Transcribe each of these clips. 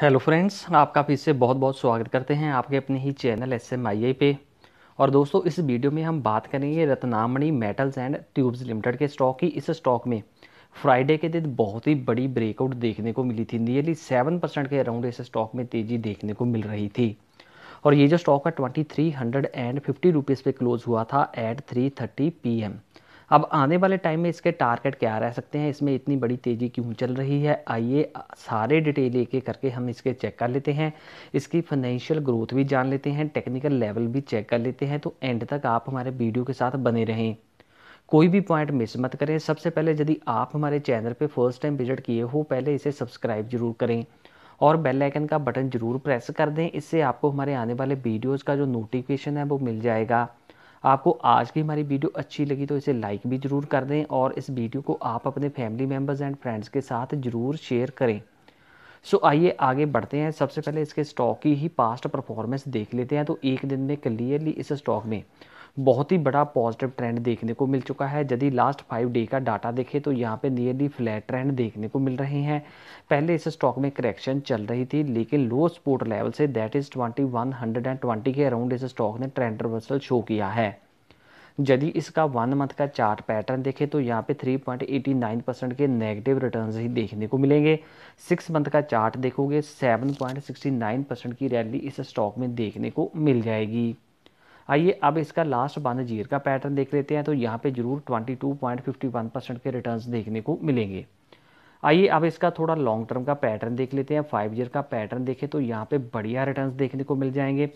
Hello friends आपका फिर से बहुत बहुत स्वागत करते हैं आपके अपने ही channel S M I I पे और दोस्तों इस वीडियो में हम बात करेंगे Ratnamani metals and tubes limited के स्टॉक की इस स्टॉक में फ्राइडे के दिन बहुत ही बड़ी ब्रेकआउट देखने को मिली थी नियरली सेवन परसेंट के अराउंड इस स्टॉक में तेज़ी देखने को मिल रही थी और ये जो स्टॉक है twenty three hundred and fifty rupees पे क्लोज हुआ था at three thirty P M अब आने वाले टाइम में इसके टारगेट क्या रह सकते हैं इसमें इतनी बड़ी तेज़ी क्यों चल रही है आइए सारे डिटेल एक एक करके हम इसके चेक कर लेते हैं इसकी फाइनेंशियल ग्रोथ भी जान लेते हैं टेक्निकल लेवल भी चेक कर लेते हैं तो एंड तक आप हमारे वीडियो के साथ बने रहें कोई भी पॉइंट मिस मत करें सबसे पहले यदि आप हमारे चैनल पर फर्स्ट टाइम विजिट किए हो पहले इसे सब्सक्राइब जरूर करें और बेल आइकन का बटन जरूर प्रेस कर दें इससे आपको हमारे आने वाले वीडियोज़ का जो नोटिफिकेशन है वो मिल जाएगा आपको आज की हमारी वीडियो अच्छी लगी तो इसे लाइक भी ज़रूर कर दें और इस वीडियो को आप अपने फैमिली मेम्बर्स एंड फ्रेंड्स के साथ ज़रूर शेयर करें सो so, आइए आगे बढ़ते हैं सबसे पहले इसके स्टॉक की ही पास्ट परफॉर्मेंस देख लेते हैं तो एक दिन में क्लियरली इस स्टॉक में बहुत ही बड़ा पॉजिटिव ट्रेंड देखने को मिल चुका है यदि लास्ट फाइव डे का डाटा देखें तो यहाँ पे नियरली फ्लैट ट्रेंड देखने को मिल रहे हैं पहले इस स्टॉक में करेक्शन चल रही थी लेकिन लो सपोर्ट लेवल से that is twenty one hundred and twenty के अराउंड इस स्टॉक ने ट्रेंड रिवर्सल शो किया है यदि इसका वन मंथ का चार्ट पैटर्न देखें तो यहाँ पे 3.89 परसेंट के नेगेटिव रिटर्न्स ही देखने को मिलेंगे सिक्स मंथ का चार्ट देखोगे 7.69 परसेंट की रैली इस स्टॉक में देखने को मिल जाएगी आइए अब इसका लास्ट बंद जीर का पैटर्न देख लेते हैं तो यहाँ पे जरूर 22.51 परसेंट के रिटर्न्स देखने को मिलेंगे आइए अब इसका थोड़ा लॉन्ग टर्म का पैटर्न देख लेते हैं फाइव ईयर का पैटर्न देखें तो यहाँ पे बढ़िया रिटर्न्स देखने को मिल जाएंगे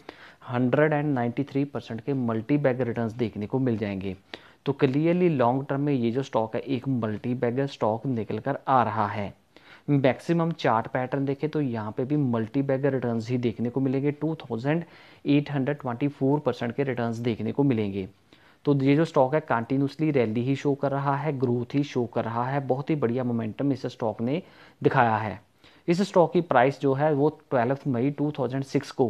193 परसेंट के मल्टी बैग रिटर्न्स देखने को मिल जाएंगे तो क्लियरली लॉन्ग टर्म में ये जो स्टॉक है एक मल्टी बैग स्टॉक निकल कर आ रहा है मैक्सिमम चार्ट पैटर्न देखें तो यहाँ पे भी मल्टी बैगर रिटर्न ही देखने को मिलेंगे 2824 परसेंट के रिटर्न देखने को मिलेंगे तो ये जो स्टॉक है कंटिन्यूसली रैली ही शो कर रहा है ग्रोथ ही शो कर रहा है बहुत ही बढ़िया मोमेंटम इस स्टॉक ने दिखाया है इस स्टॉक की प्राइस जो है वो ट्वेल्व मई सिक्स को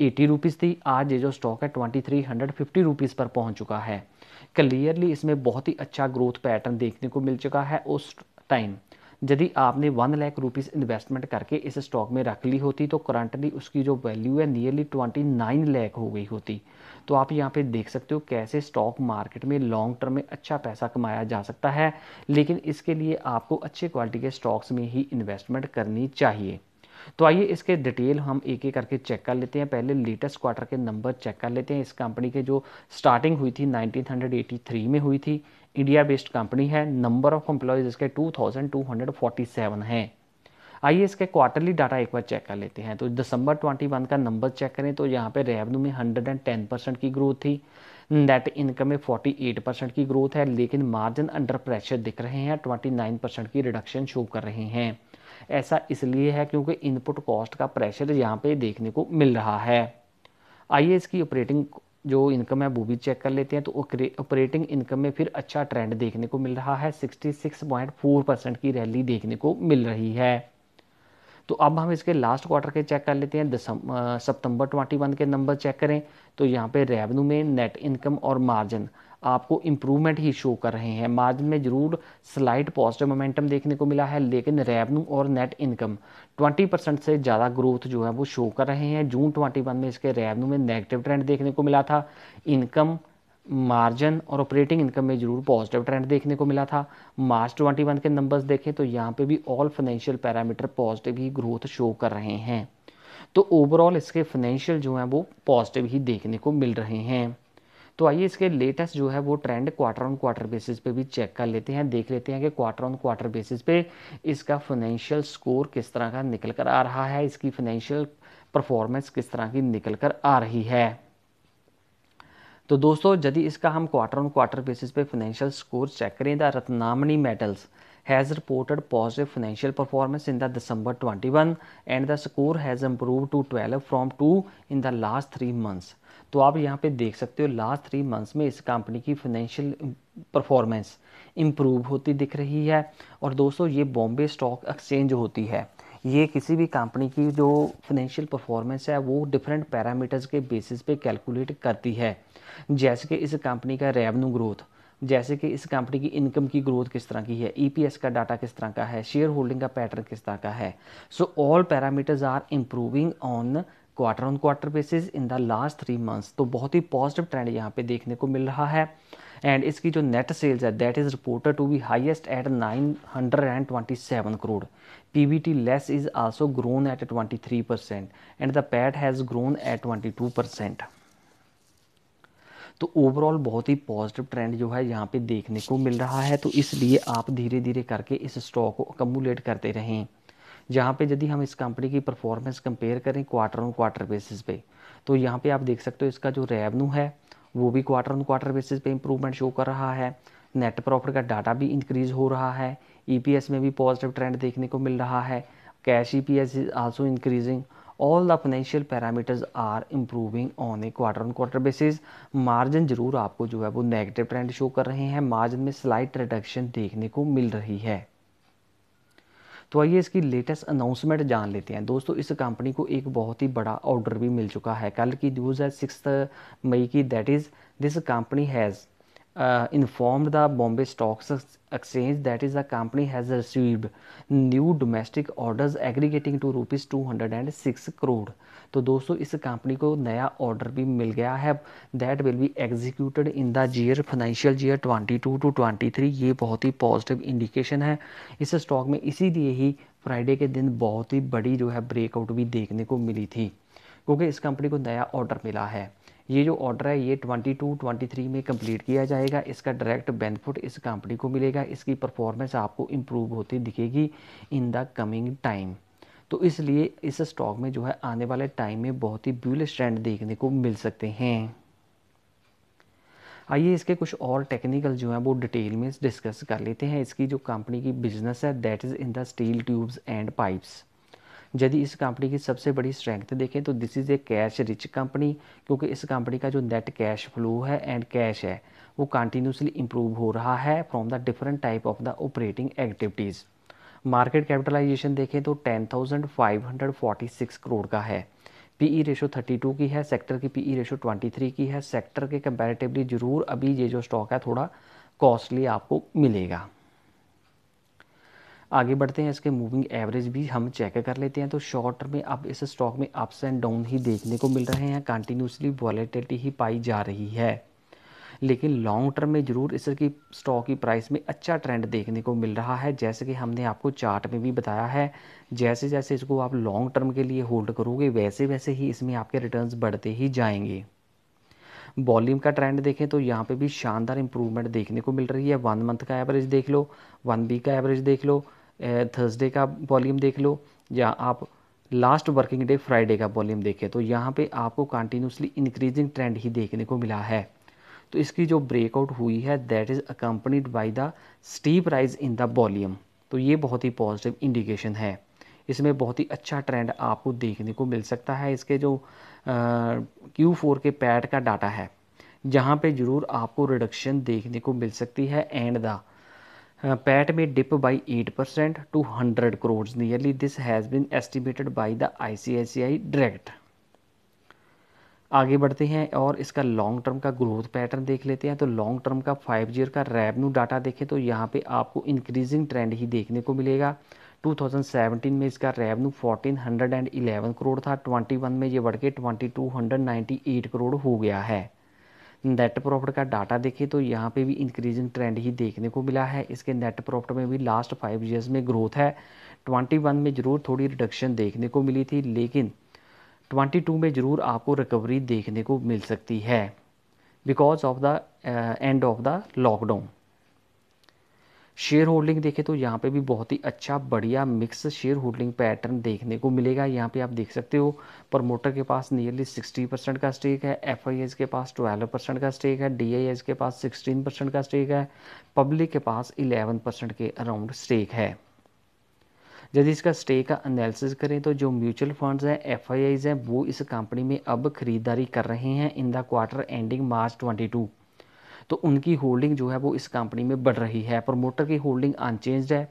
एटी रुपीज़ थी आज ये जो स्टॉक है twenty three hundred fifty rupees पर पहुंच चुका है क्लियरली इसमें बहुत ही अच्छा ग्रोथ पैटर्न देखने को मिल चुका है उस टाइम यदि आपने वन लाख रुपीज़ इन्वेस्टमेंट करके इस स्टॉक में रख ली होती तो करंटली उसकी जो वैल्यू है नियरली ट्वेंटी नाइन लैख हो गई होती तो आप यहाँ पे देख सकते हो कैसे स्टॉक मार्केट में लॉन्ग टर्म में अच्छा पैसा कमाया जा सकता है लेकिन इसके लिए आपको अच्छे क्वालिटी के स्टॉक्स में ही इन्वेस्टमेंट करनी चाहिए तो आइए इसके डिटेल हम एक एक करके चेक कर लेते हैं पहले लेटेस्ट क्वार्टर के नंबर चेक कर लेते हैं इस कंपनी के जो स्टार्टिंग हुई थी 1983 में हुई थी इंडिया बेस्ड कंपनी है नंबर ऑफ एम्प्लॉयज़ इसके 2247 हैं आइए इसके क्वार्टरली डाटा एक बार चेक कर लेते हैं तो दिसंबर 21 का नंबर चेक करें तो यहाँ पे रेवेन्यू में 110 परसेंट की ग्रोथ थी नेट इनकम में 48 परसेंट की ग्रोथ है लेकिन मार्जिन अंडर प्रेशर दिख रहे हैं 29 परसेंट की रिडक्शन शो कर रहे हैं ऐसा इसलिए है क्योंकि इनपुट कॉस्ट का प्रेशर यहाँ पे देखने को मिल रहा है आइए इसकी ऑपरेटिंग जो इनकम है वो भी चेक कर लेते हैं तो ऑपरेटिंग इनकम में फिर अच्छा ट्रेंड देखने को मिल रहा है 66.4 परसेंट की रैली देखने को मिल रही है तो अब हम इसके लास्ट क्वार्टर के चेक कर लेते हैं सितंबर 21 के नंबर चेक करें तो यहाँ पे रेवेन्यू में नेट इनकम और मार्जिन आपको इम्प्रूवमेंट ही शो कर रहे हैं मार्जिन में जरूर स्लाइड पॉजिटिव मोमेंटम देखने को मिला है लेकिन रेवन्यू और नेट इनकम 20 परसेंट से ज़्यादा ग्रोथ जो है वो शो कर रहे हैं जून 21 में इसके रेवन्यू में नेगेटिव ट्रेंड देखने को मिला था इनकम मार्जिन और ऑपरेटिंग इनकम में जरूर पॉजिटिव ट्रेंड देखने को मिला था मार्च 21 के नंबर्स देखें तो यहाँ पे भी ऑल फाइनेंशियल पैरामीटर पॉजिटिव ही ग्रोथ शो कर रहे हैं तो ओवरऑल इसके फाइनेंशियल जो हैं वो पॉजिटिव ही देखने को मिल रहे हैं तो आइए इसके लेटेस्ट जो है वो trend quarter on quarter basis पे भी चेक कर लेते हैं देख लेते हैं कि क्वार्टर ऑन क्वार्टर बेसिस पे इसका फाइनेंशियल स्कोर किस तरह का निकल कर आ रहा है इसकी फाइनेंशियल परफॉर्मेंस किस तरह की निकल कर आ रही है तो दोस्तों यदि इसका हम क्वार्टर ऑन क्वार्टर बेसिस पे फाइनेंशियल स्कोर चेक करें the Ratnamani metals has reported positive financial performance in the December 21 and the score has improved to 12 from 2 in the last three months. तो आप यहाँ पे देख सकते हो लास्ट थ्री मंथ्स में इस कंपनी की फाइनेंशियल परफॉर्मेंस इम्प्रूव होती दिख रही है और दोस्तों ये बॉम्बे स्टॉक एक्सचेंज होती है ये किसी भी कंपनी की जो फाइनेंशियल परफॉर्मेंस है वो डिफरेंट पैरामीटर्स के बेसिस पे कैलकुलेट करती है जैसे कि इस कंपनी का रेवेन्यू ग्रोथ जैसे कि इस कंपनी की इनकम की ग्रोथ किस तरह की है ईपीएस e का डाटा किस तरह का है शेयर होल्डिंग का पैटर्न किस तरह का है so all parameters are improving on quarter on quarter basis in the last three months तो बहुत ही पॉजिटिव ट्रेंड यहाँ पे देखने को मिल रहा है एंड इसकी जो नेट सेल्स है that is reported to be highest at 927 crore P B T less is also grown at 23 percent and the PAT has grown at 22 percent तो ओवरऑल बहुत ही पॉजिटिव ट्रेंड जो है यहाँ पे देखने को मिल रहा है तो इसलिए आप धीरे धीरे करके इस स्टॉक को अकमुलेट करते रहें जहाँ पे यदि हम इस कंपनी की परफॉर्मेंस कंपेयर करें क्वार्टर ऑन क्वार्टर बेसिस पे तो यहाँ पे आप देख सकते हो इसका जो रेवन्यू है वो भी क्वार्टर ऑन क्वार्टर बेसिस पे इम्प्रूवमेंट शो कर रहा है नेट प्रॉफिट का डाटा भी इंक्रीज़ हो रहा है ई e में भी पॉजिटिव ट्रेंड देखने को मिल रहा है cash E P S is also increasing all the financial parameters are improving on a quarter on quarter basis margin जरूर आपको जो है वो नेगेटिव ट्रेंड शो कर रहे हैं मार्जिन में स्लाइट रिडक्शन देखने को मिल रही है तो आइए इसकी लेटेस्ट अनाउंसमेंट जान लेते हैं दोस्तों इस कंपनी को एक बहुत ही बड़ा ऑर्डर भी मिल चुका है कल की न्यूज़ है सिक्स मई की that is this company has uh, informed the Bombay Stock Exchange that is the company has received new domestic orders aggregating to rupees 206 crore तो दोस्तों इस कंपनी को नया ऑर्डर भी मिल गया है that will be executed in the year financial year 22 to 23 ये बहुत ही पॉजिटिव इंडिकेशन है इस स्टॉक में इसीलिए ही फ्राइडे के दिन बहुत ही बड़ी जो है ब्रेकआउट भी देखने को मिली थी क्योंकि इस कंपनी को नया ऑर्डर मिला है ये जो ऑर्डर है ये 22 23 में कंप्लीट किया जाएगा इसका डायरेक्ट बेनिफिट इस कंपनी को मिलेगा इसकी परफॉर्मेंस आपको इम्प्रूव होती दिखेगी इन द कमिंग टाइम तो इसलिए इस स्टॉक में जो है आने वाले टाइम में बहुत ही ब्यूलिस ट्रेंड देखने को मिल सकते हैं आइए इसके कुछ और टेक्निकल जो हैं वो डिटेल में डिस्कस कर लेते हैं इसकी जो कंपनी की बिजनेस है that is in the steel tubes and pipes यदि इस कंपनी की सबसे बड़ी स्ट्रेंथ देखें तो this is a cash rich company क्योंकि इस कंपनी का जो नेट कैश फ्लो है एंड कैश है वो कंटिन्यूसली इम्प्रूव हो रहा है from the different type of the operating activities market capitalisation देखें तो ten thousand five hundred forty six crore का है पीई रेशो 32 की है सेक्टर की पीई रेशो 23 की है सेक्टर के कंपैरेटिवली ज़रूर अभी ये जो स्टॉक है थोड़ा कॉस्टली आपको मिलेगा आगे बढ़ते हैं इसके मूविंग एवरेज भी हम चेक कर लेते हैं तो शॉर्ट में अब इस स्टॉक में अप्स एंड डाउन ही देखने को मिल रहे हैं कंटिन्यूसली वॉलेटिलिटी ही पाई जा रही है लेकिन लॉन्ग टर्म में ज़रूर इसकी स्टॉक की प्राइस में अच्छा ट्रेंड देखने को मिल रहा है जैसे कि हमने आपको चार्ट में भी बताया है जैसे जैसे इसको आप लॉन्ग टर्म के लिए होल्ड करोगे वैसे वैसे ही इसमें आपके रिटर्न्स बढ़ते ही जाएंगे वॉल्यूम का ट्रेंड देखें तो यहाँ पे भी शानदार इंप्रूवमेंट देखने को मिल रही है वन मंथ का एवरेज देख लो वन वीक का एवरेज देख लो थर्सडे का वॉल्यूम देख लो या आप लास्ट वर्किंग डे फ्राइडे का वॉल्यूम देखें तो यहाँ पे आपको कंटिन्यूसली इंक्रीजिंग ट्रेंड ही देखने को मिला है तो इसकी जो ब्रेकआउट हुई है that is accompanied by the steep rise in the volume तो ये बहुत ही पॉजिटिव इंडिकेशन है इसमें बहुत ही अच्छा ट्रेंड आपको देखने को मिल सकता है इसके जो क्यू फोर के पैड का डाटा है जहाँ पे ज़रूर आपको रिडक्शन देखने को मिल सकती है and the PAT percent to hundred crore nearly this has crores estimated by the I C I C I direct आगे बढ़ते हैं और इसका लॉन्ग टर्म का ग्रोथ पैटर्न देख लेते हैं तो लॉन्ग टर्म का फाइव ईयर का रेवन्यू डाटा देखें तो यहाँ पे आपको इंक्रीजिंग ट्रेंड ही देखने को मिलेगा 2017 में इसका रेवन्यू 1411 करोड़ था 21 में ये बढ़ के 2298 करोड़ हो गया है नेट प्रॉफिट का डाटा देखें तो यहाँ पे भी इंक्रीजिंग ट्रेंड ही देखने को मिला है इसके नेट प्रॉफिट में भी लास्ट फाइव ईयर्स में ग्रोथ है 21 में ज़रूर थोड़ी रिडक्शन देखने को मिली थी लेकिन 22 में ज़रूर आपको रिकवरी देखने को मिल सकती है because of the end of the lockdown share holding देखें तो यहाँ पे भी बहुत ही अच्छा बढ़िया मिक्स शेयर होल्डिंग पैटर्न देखने को मिलेगा यहाँ पे आप देख सकते हो प्रमोटर के पास नियरली 60 परसेंट का स्टेक है एफ के पास 12 परसेंट का स्टेक है डी के पास 16 परसेंट का स्टेक है पब्लिक के पास 11 परसेंट के अराउंड स्टेक है यदि इसका स्टे का एनालिसिस करें तो जो म्यूचुअल फंड्स हैं एफ हैं वो इस कंपनी में अब खरीदारी कर रहे हैं in the quarter ending March 22 तो उनकी होल्डिंग जो है वो इस कंपनी में बढ़ रही है प्रोमोटर की होल्डिंग अनचेंज है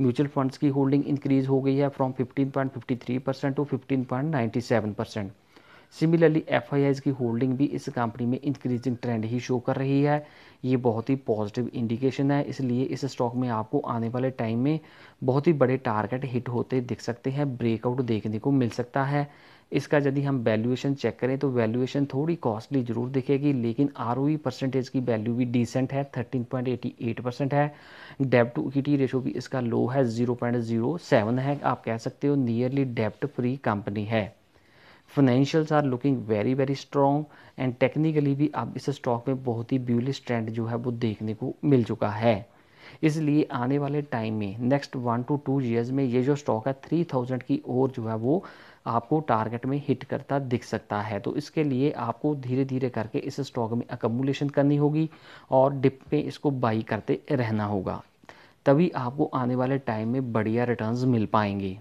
म्यूचुअल फंड्स की होल्डिंग इंक्रीज हो गई है from 15.53 percent to fifteen percent similarly F की होल्डिंग भी इस कंपनी में इंक्रीजिंग ट्रेंड ही शो कर रही है ये बहुत ही पॉजिटिव इंडिकेशन है इसलिए इस स्टॉक में आपको आने वाले टाइम में बहुत ही बड़े टारगेट हिट होते दिख सकते हैं ब्रेकआउट देखने को मिल सकता है इसका यदि हम वैल्यूएशन चेक करें तो वैल्यूएशन थोड़ी कॉस्टली ज़रूर दिखेगी लेकिन आर परसेंटेज e की वैल्यू भी डिसेंट है 13.88 परसेंट है डेप्ट टू इक्विटी रेशो भी इसका लो है 0.07 है आप कह सकते हो नियरली डेप्ट फ्री कंपनी है financials are looking very very strong and technically भी अब इस स्टॉक में बहुत ही ब्यूलिस ट्रेंड जो है वो देखने को मिल चुका है इसलिए आने वाले टाइम में next one two two years में ये जो स्टॉक है थ्री थाउजेंड की ओर जो है वो आपको टारगेट में हिट करता दिख सकता है तो इसके लिए आपको धीरे धीरे करके इस स्टॉक में अकमुलेशन करनी होगी और डिप में इसको बाई करते रहना होगा तभी आपको आने वाले टाइम में बढ़िया रिटर्न्स मिल पाएंगे